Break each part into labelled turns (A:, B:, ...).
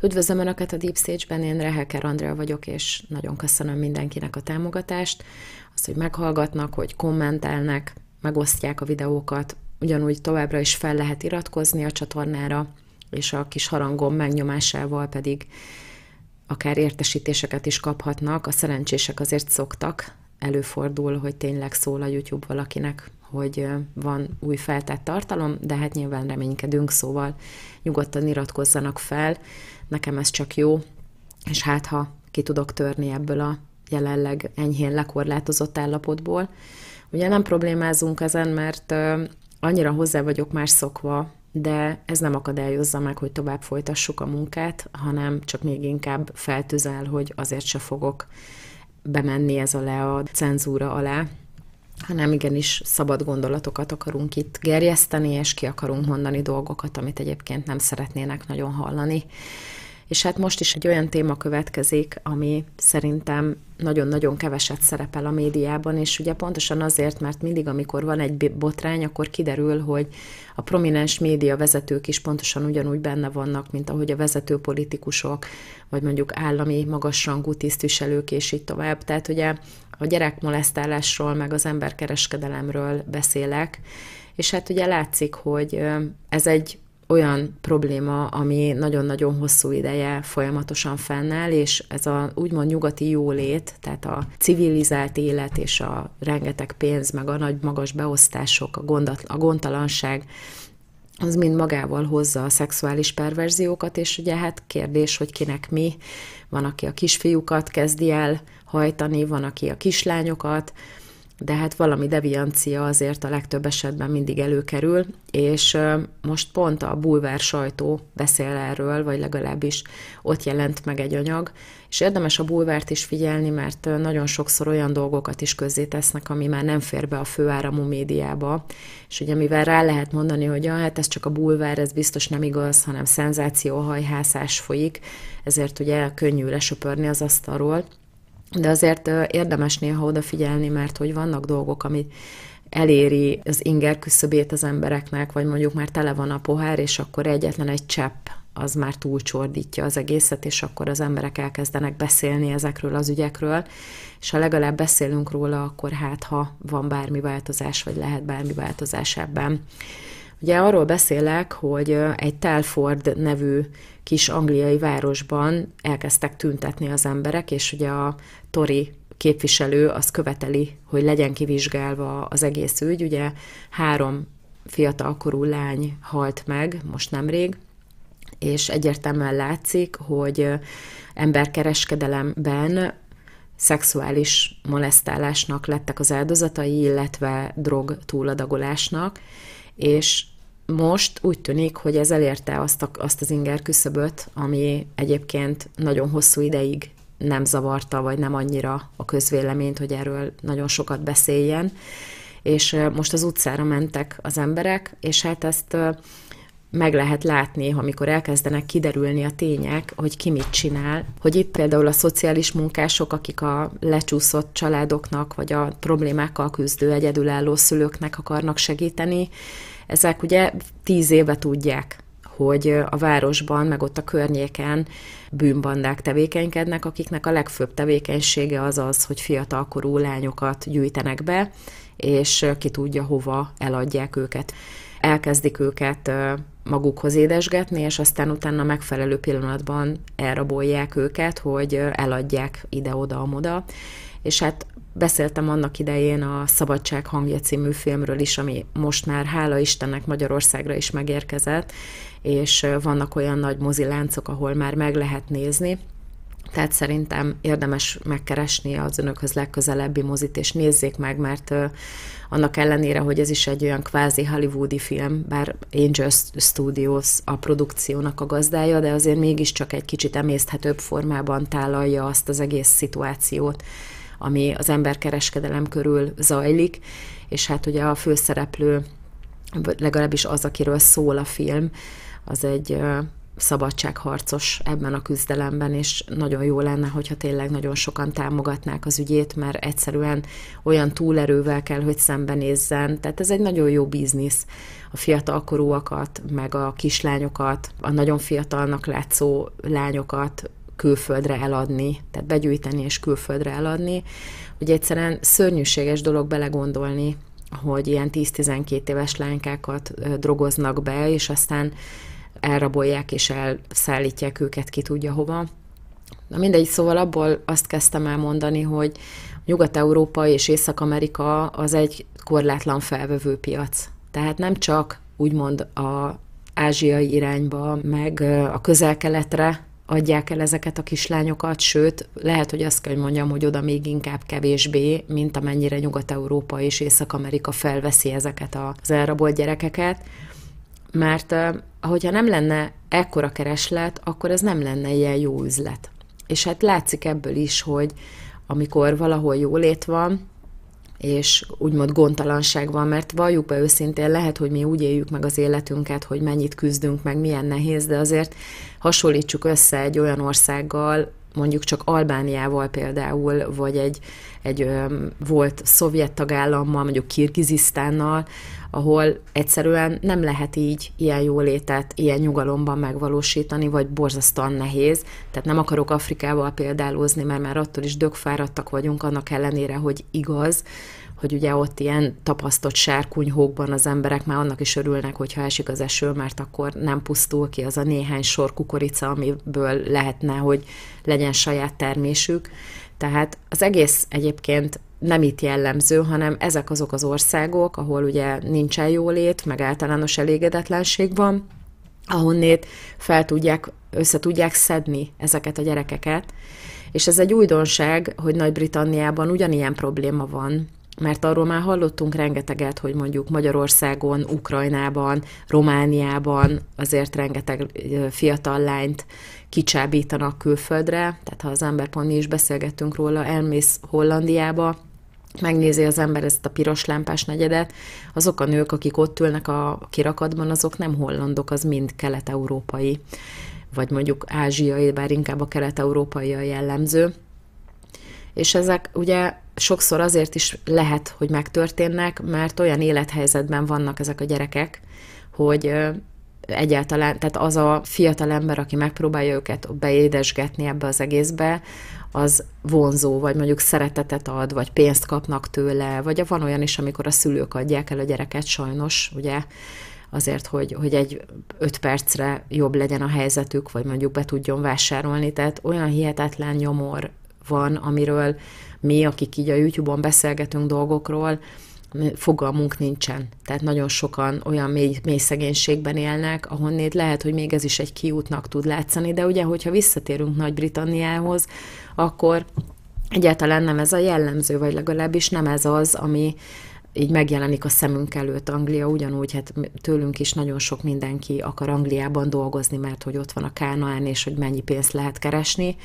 A: Üdvözlöm Önöket a Deep Stage-ben, én Reheker Andrea vagyok, és nagyon köszönöm mindenkinek a támogatást, az, hogy meghallgatnak, hogy kommentelnek, megosztják a videókat, ugyanúgy továbbra is fel lehet iratkozni a csatornára, és a kis harangom megnyomásával pedig akár értesítéseket is kaphatnak. A szerencsések azért szoktak, előfordul, hogy tényleg szól a YouTube valakinek, hogy van új feltett tartalom, de hát nyilván reménykedünk, szóval nyugodtan iratkozzanak fel, nekem ez csak jó, és hát ha ki tudok törni ebből a jelenleg enyhén lekorlátozott állapotból. Ugye nem problémázunk ezen, mert annyira hozzá vagyok már szokva, de ez nem akadályozza meg, hogy tovább folytassuk a munkát, hanem csak még inkább feltűzel, hogy azért se fogok bemenni ez alá a cenzúra alá, hanem igenis szabad gondolatokat akarunk itt gerjeszteni, és ki akarunk mondani dolgokat, amit egyébként nem szeretnének nagyon hallani. És hát most is egy olyan téma következik, ami szerintem nagyon-nagyon keveset szerepel a médiában, és ugye pontosan azért, mert mindig, amikor van egy botrány, akkor kiderül, hogy a prominens média vezetők is pontosan ugyanúgy benne vannak, mint ahogy a vezető politikusok, vagy mondjuk állami magasrangú tisztviselők, és így tovább. Tehát ugye a gyerekmolesztálásról, meg az emberkereskedelemről beszélek, és hát ugye látszik, hogy ez egy olyan probléma, ami nagyon-nagyon hosszú ideje folyamatosan fennáll, és ez a úgymond nyugati jólét, tehát a civilizált élet és a rengeteg pénz, meg a nagy magas beosztások, a, gondat, a gondtalanság, az mind magával hozza a szexuális perverziókat, és ugye hát kérdés, hogy kinek mi. Van, aki a kisfiúkat kezdi el hajtani, van, aki a kislányokat, de hát valami deviancia azért a legtöbb esetben mindig előkerül, és most pont a bulvár sajtó beszél erről, vagy legalábbis ott jelent meg egy anyag, és érdemes a bulvárt is figyelni, mert nagyon sokszor olyan dolgokat is közzé tesznek, ami már nem fér be a főáramú médiába, és ugye mivel rá lehet mondani, hogy ja, hát ez csak a bulvár, ez biztos nem igaz, hanem szenzációhajhászás folyik, ezért ugye könnyű lesöpörni az asztalról, de azért érdemes néha odafigyelni, mert hogy vannak dolgok, amit eléri az inger küszöbét az embereknek, vagy mondjuk már tele van a pohár, és akkor egyetlen egy csepp az már túlcsordítja az egészet, és akkor az emberek elkezdenek beszélni ezekről az ügyekről, és ha legalább beszélünk róla, akkor hát ha van bármi változás, vagy lehet bármi változás ebben. Ugye arról beszélek, hogy egy Telford nevű kis angliai városban elkezdtek tüntetni az emberek, és ugye a Tori képviselő az követeli, hogy legyen kivizsgálva az egész ügy. Ugye három fiatalkorú lány halt meg most nemrég, és egyértelműen látszik, hogy emberkereskedelemben szexuális molesztálásnak lettek az áldozatai, illetve drog túladagolásnak, és most úgy tűnik, hogy ez elérte azt, a, azt az inger küszöböt, ami egyébként nagyon hosszú ideig nem zavarta, vagy nem annyira a közvéleményt, hogy erről nagyon sokat beszéljen. És most az utcára mentek az emberek, és hát ezt meg lehet látni, amikor elkezdenek kiderülni a tények, hogy ki mit csinál. Hogy itt például a szociális munkások, akik a lecsúszott családoknak, vagy a problémákkal küzdő egyedülálló szülőknek akarnak segíteni, ezek ugye tíz éve tudják, hogy a városban, meg ott a környéken bűnbandák tevékenykednek, akiknek a legfőbb tevékenysége az az, hogy fiatalkorú lányokat gyűjtenek be, és ki tudja, hova eladják őket. Elkezdik őket magukhoz édesgetni, és aztán utána megfelelő pillanatban elrabolják őket, hogy eladják ide-oda-amoda. És hát beszéltem annak idején a Szabadság hangja című filmről is, ami most már hála Istennek Magyarországra is megérkezett, és vannak olyan nagy moziláncok, ahol már meg lehet nézni, tehát szerintem érdemes megkeresni az önökhöz legközelebbi mozit, és nézzék meg, mert annak ellenére, hogy ez is egy olyan kvázi hollywoodi film, bár Angel Studios a produkciónak a gazdája, de azért mégiscsak egy kicsit emészthetőbb formában tálalja azt az egész szituációt, ami az emberkereskedelem körül zajlik, és hát ugye a főszereplő, legalábbis az, akiről szól a film, az egy szabadságharcos ebben a küzdelemben, és nagyon jó lenne, hogyha tényleg nagyon sokan támogatnák az ügyét, mert egyszerűen olyan túlerővel kell, hogy szembenézzen. Tehát ez egy nagyon jó biznisz. A fiatalkorúakat, meg a kislányokat, a nagyon fiatalnak látszó lányokat külföldre eladni, tehát begyűjteni és külföldre eladni. Ugye egyszerűen szörnyűséges dolog belegondolni, hogy ilyen 10-12 éves lánykákat drogoznak be, és aztán elrabolják és elszállítják őket ki tudja hova. Na mindegy, szóval abból azt kezdtem el mondani, hogy Nyugat-Európa és Észak-Amerika az egy korlátlan felvevő piac. Tehát nem csak úgymond a ázsiai irányba, meg a közel-keletre adják el ezeket a kislányokat, sőt, lehet, hogy azt kell, mondjam, hogy oda még inkább kevésbé, mint amennyire Nyugat-Európa és Észak-Amerika felveszi ezeket az elrabolt gyerekeket mert hogyha nem lenne ekkora kereslet, akkor ez nem lenne ilyen jó üzlet. És hát látszik ebből is, hogy amikor valahol jólét van, és úgymond gondtalanság van, mert valljuk be őszintén, lehet, hogy mi úgy éljük meg az életünket, hogy mennyit küzdünk, meg milyen nehéz, de azért hasonlítsuk össze egy olyan országgal, mondjuk csak Albániával például, vagy egy, egy volt szovjet tagállammal, mondjuk Kirgizisztánnal, ahol egyszerűen nem lehet így ilyen jólétet, ilyen nyugalomban megvalósítani, vagy borzasztóan nehéz. Tehát nem akarok Afrikával példálózni, mert már attól is dögfáradtak vagyunk, annak ellenére, hogy igaz, hogy ugye ott ilyen tapasztott sárkunyhókban az emberek már annak is örülnek, hogyha esik az eső, mert akkor nem pusztul ki az a néhány sor kukorica, amiből lehetne, hogy legyen saját termésük. Tehát az egész egyébként nem itt jellemző, hanem ezek azok az országok, ahol ugye nincsen jólét, meg általános elégedetlenség van, ahonnét fel tudják, össze tudják szedni ezeket a gyerekeket. És ez egy újdonság, hogy Nagy-Britanniában ugyanilyen probléma van, mert arról már hallottunk rengeteget, hogy mondjuk Magyarországon, Ukrajnában, Romániában azért rengeteg fiatal lányt kicsábítanak külföldre, tehát ha az ember pont mi is beszélgettünk róla, elmész Hollandiába, megnézi az ember ezt a piros lámpás negyedet, azok a nők, akik ott ülnek a kirakatban, azok nem hollandok, az mind kelet-európai, vagy mondjuk ázsiai, bár inkább a kelet-európai a jellemző. És ezek ugye sokszor azért is lehet, hogy megtörténnek, mert olyan élethelyzetben vannak ezek a gyerekek, hogy egyáltalán, tehát az a fiatal ember, aki megpróbálja őket beédesgetni ebbe az egészbe, az vonzó, vagy mondjuk szeretetet ad, vagy pénzt kapnak tőle, vagy van olyan is, amikor a szülők adják el a gyereket, sajnos, ugye, azért, hogy, hogy egy öt percre jobb legyen a helyzetük, vagy mondjuk be tudjon vásárolni, tehát olyan hihetetlen nyomor van, amiről mi, akik így a YouTube-on beszélgetünk dolgokról, fogalmunk nincsen. Tehát nagyon sokan olyan mély, mély szegénységben élnek, ahonnét lehet, hogy még ez is egy kiútnak tud látszani, de ugye, hogyha visszatérünk Nagy-Britanniához, akkor egyáltalán nem ez a jellemző, vagy legalábbis nem ez az, ami így megjelenik a szemünk előtt Anglia, ugyanúgy hát tőlünk is nagyon sok mindenki akar Angliában dolgozni, mert hogy ott van a Kánaán, és hogy mennyi pénzt lehet keresni,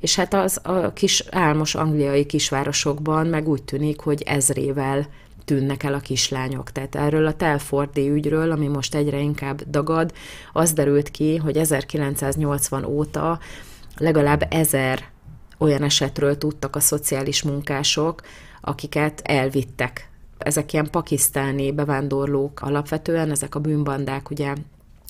A: és hát az a kis álmos angliai kisvárosokban meg úgy tűnik, hogy ezrével tűnnek el a kislányok. Tehát erről a Telfordi ügyről, ami most egyre inkább dagad, az derült ki, hogy 1980 óta legalább ezer olyan esetről tudtak a szociális munkások, akiket elvittek. Ezek ilyen pakisztáni bevándorlók alapvetően, ezek a bűnbandák ugye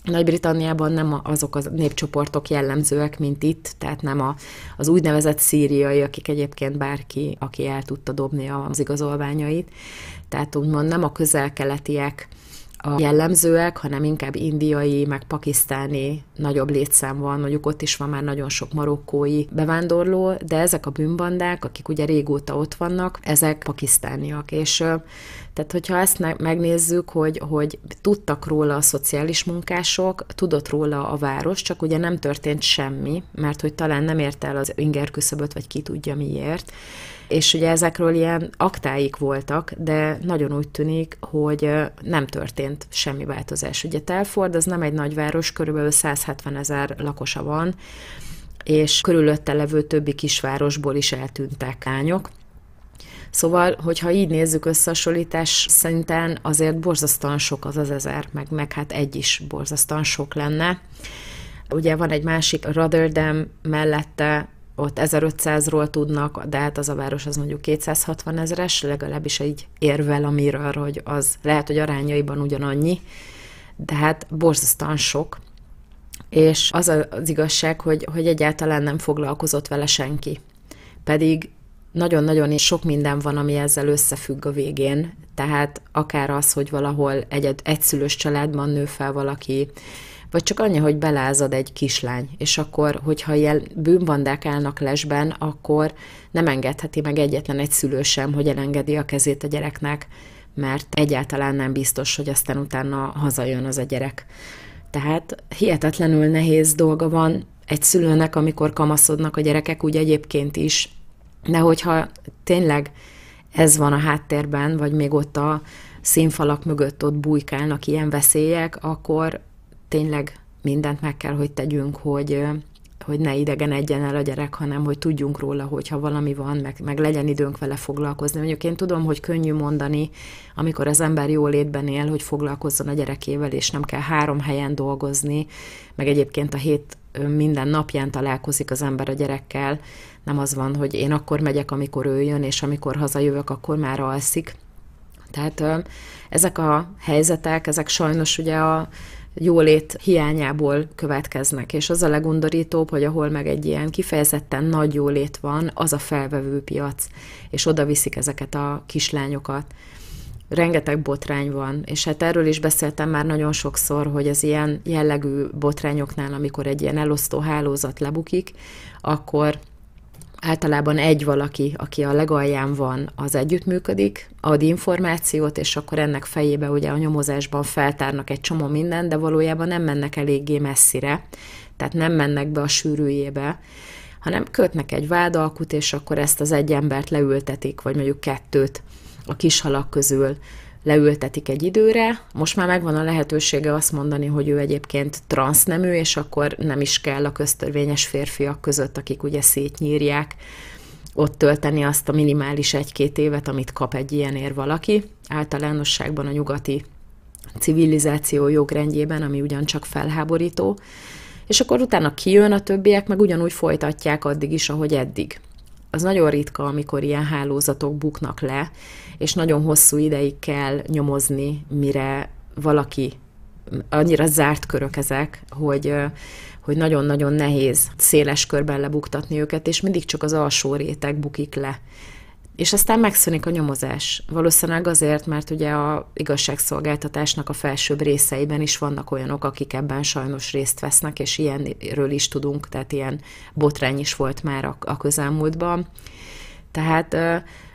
A: nagy-Britanniában nem azok a népcsoportok jellemzőek, mint itt, tehát nem a, az úgynevezett szíriai, akik egyébként bárki, aki el tudta dobni az igazolványait tehát úgymond nem a közel-keletiek a jellemzőek, hanem inkább indiai, meg pakisztáni nagyobb létszám van, mondjuk ott is van már nagyon sok marokkói bevándorló, de ezek a bűnbandák, akik ugye régóta ott vannak, ezek pakisztániak, és tehát hogyha ezt megnézzük, hogy, hogy tudtak róla a szociális munkások, tudott róla a város, csak ugye nem történt semmi, mert hogy talán nem ért el az inger küszöböt, vagy ki tudja miért, és ugye ezekről ilyen aktáik voltak, de nagyon úgy tűnik, hogy nem történt semmi változás. Ugye Telford az nem egy nagyváros, körülbelül 170 ezer lakosa van, és körülötte levő többi kisvárosból is eltűntek lányok. Szóval, hogyha így nézzük összehasonlítás, szerintem azért borzasztóan sok az az ezer, meg, meg hát egy is borzasztóan sok lenne. Ugye van egy másik Rotterdam mellette ott 1500-ról tudnak, de hát az a város az mondjuk 260 ezeres, legalábbis egy érvel a hogy az lehet, hogy arányaiban ugyanannyi, de hát borzasztóan sok. És az az igazság, hogy, hogy egyáltalán nem foglalkozott vele senki. Pedig nagyon-nagyon sok minden van, ami ezzel összefügg a végén, tehát akár az, hogy valahol egy szülős családban nő fel valaki, vagy csak annyi, hogy belázad egy kislány, és akkor, hogyha ilyen bűnbandák állnak lesben, akkor nem engedheti meg egyetlen egy szülő sem, hogy elengedi a kezét a gyereknek, mert egyáltalán nem biztos, hogy aztán utána hazajön az a gyerek. Tehát hihetetlenül nehéz dolga van egy szülőnek, amikor kamaszodnak a gyerekek, úgy egyébként is. De hogyha tényleg ez van a háttérben, vagy még ott a színfalak mögött ott bujkálnak ilyen veszélyek, akkor tényleg mindent meg kell, hogy tegyünk, hogy, hogy ne idegen egyen el a gyerek, hanem hogy tudjunk róla, hogyha valami van, meg, meg legyen időnk vele foglalkozni. Mondjuk én tudom, hogy könnyű mondani, amikor az ember jó létben él, hogy foglalkozzon a gyerekével, és nem kell három helyen dolgozni, meg egyébként a hét minden napján találkozik az ember a gyerekkel, nem az van, hogy én akkor megyek, amikor ő jön, és amikor hazajövök, akkor már alszik. Tehát ezek a helyzetek, ezek sajnos ugye a, jólét hiányából következnek. És az a legundorítóbb, hogy ahol meg egy ilyen kifejezetten nagy jólét van, az a felvevő piac, és oda viszik ezeket a kislányokat rengeteg botrány van, és hát erről is beszéltem már nagyon sokszor, hogy az ilyen jellegű botrányoknál, amikor egy ilyen elosztó hálózat lebukik, akkor általában egy valaki, aki a legalján van, az együttműködik, ad információt, és akkor ennek fejébe ugye a nyomozásban feltárnak egy csomó mindent, de valójában nem mennek eléggé messzire, tehát nem mennek be a sűrűjébe, hanem kötnek egy vádalkut, és akkor ezt az egy embert leültetik, vagy mondjuk kettőt a kishalak közül leültetik egy időre. Most már megvan a lehetősége azt mondani, hogy ő egyébként transznemű, és akkor nem is kell a köztörvényes férfiak között, akik ugye szétnyírják, ott tölteni azt a minimális egy-két évet, amit kap egy ér valaki. Általánosságban a nyugati civilizáció jogrendjében, ami ugyancsak felháborító, és akkor utána kijön a többiek, meg ugyanúgy folytatják addig is, ahogy eddig az nagyon ritka, amikor ilyen hálózatok buknak le, és nagyon hosszú ideig kell nyomozni, mire valaki, annyira zárt körök ezek, hogy, hogy nagyon-nagyon nehéz széles körben lebuktatni őket, és mindig csak az alsó réteg bukik le és aztán megszűnik a nyomozás. Valószínűleg azért, mert ugye a igazságszolgáltatásnak a felsőbb részeiben is vannak olyanok, akik ebben sajnos részt vesznek, és ilyenről is tudunk, tehát ilyen botrány is volt már a, a közelmúltban. Tehát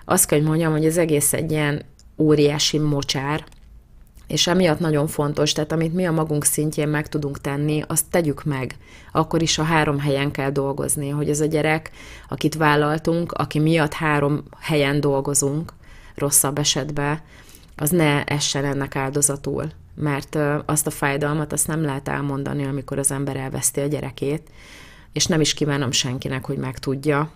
A: azt kell, hogy mondjam, hogy ez egész egy ilyen óriási mocsár, és emiatt nagyon fontos, tehát amit mi a magunk szintjén meg tudunk tenni, azt tegyük meg. Akkor is a három helyen kell dolgozni, hogy ez a gyerek, akit vállaltunk, aki miatt három helyen dolgozunk, rosszabb esetben, az ne essen ennek áldozatul. Mert azt a fájdalmat azt nem lehet elmondani, amikor az ember elveszti a gyerekét, és nem is kívánom senkinek, hogy megtudja,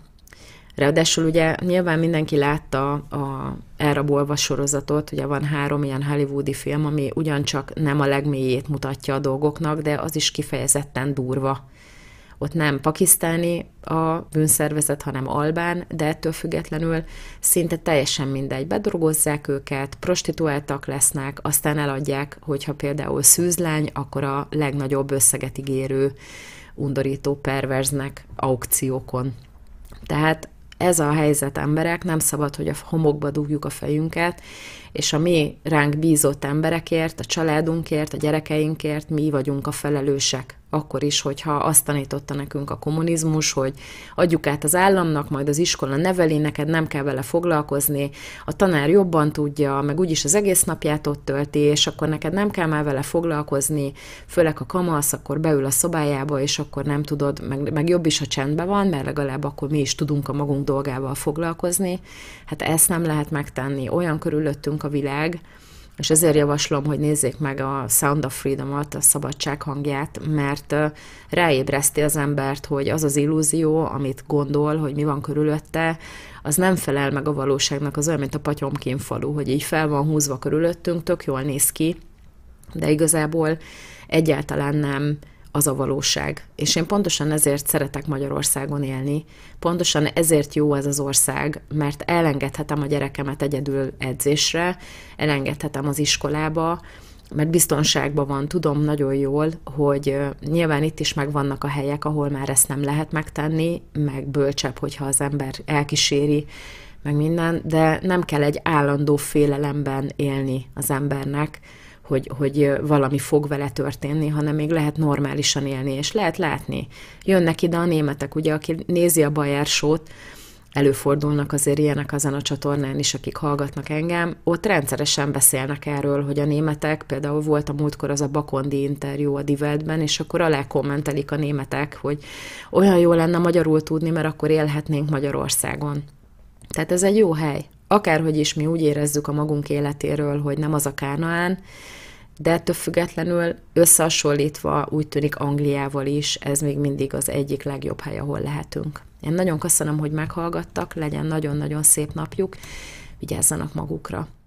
A: Ráadásul ugye nyilván mindenki látta a elrabolva sorozatot, ugye van három ilyen hollywoodi film, ami ugyancsak nem a legmélyét mutatja a dolgoknak, de az is kifejezetten durva. Ott nem pakisztáni a bűnszervezet, hanem albán, de ettől függetlenül szinte teljesen mindegy. Bedrogozzák őket, prostituáltak lesznek, aztán eladják, hogyha például szűzlány, akkor a legnagyobb összeget ígérő undorító perverznek aukciókon. Tehát ez a helyzet emberek, nem szabad, hogy a homokba dugjuk a fejünket, és a mi ránk bízott emberekért, a családunkért, a gyerekeinkért mi vagyunk a felelősek akkor is, hogyha azt tanította nekünk a kommunizmus, hogy adjuk át az államnak, majd az iskola neveli, neked nem kell vele foglalkozni, a tanár jobban tudja, meg úgyis az egész napját ott tölti, és akkor neked nem kell már vele foglalkozni, főleg a kamasz, akkor beül a szobájába, és akkor nem tudod, meg, meg jobb is, ha csendben van, mert legalább akkor mi is tudunk a magunk dolgával foglalkozni. Hát ezt nem lehet megtenni. Olyan körülöttünk a világ, és ezért javaslom, hogy nézzék meg a Sound of Freedom-ot, a szabadság hangját, mert ráébreszti az embert, hogy az az illúzió, amit gondol, hogy mi van körülötte, az nem felel meg a valóságnak, az olyan, mint a patyomkin falu, hogy így fel van húzva körülöttünk, tök jól néz ki, de igazából egyáltalán nem az a valóság. És én pontosan ezért szeretek Magyarországon élni, pontosan ezért jó ez az ország, mert elengedhetem a gyerekemet egyedül edzésre, elengedhetem az iskolába, mert biztonságban van, tudom nagyon jól, hogy nyilván itt is megvannak a helyek, ahol már ezt nem lehet megtenni, meg bölcsebb, hogyha az ember elkíséri, meg minden, de nem kell egy állandó félelemben élni az embernek, hogy, hogy valami fog vele történni, hanem még lehet normálisan élni, és lehet látni. Jönnek ide a németek, ugye, aki nézi a Bayer sót, előfordulnak azért ilyenek azon a csatornán is, akik hallgatnak engem, ott rendszeresen beszélnek erről, hogy a németek, például volt a múltkor az a Bakondi interjú a Diveltben, és akkor alá kommentelik a németek, hogy olyan jó lenne magyarul tudni, mert akkor élhetnénk Magyarországon. Tehát ez egy jó hely. Akárhogy is mi úgy érezzük a magunk életéről, hogy nem az a Kánaán, de ettől függetlenül összehasonlítva úgy tűnik Angliával is, ez még mindig az egyik legjobb hely, ahol lehetünk. Én nagyon köszönöm, hogy meghallgattak, legyen nagyon-nagyon szép napjuk, vigyázzanak magukra.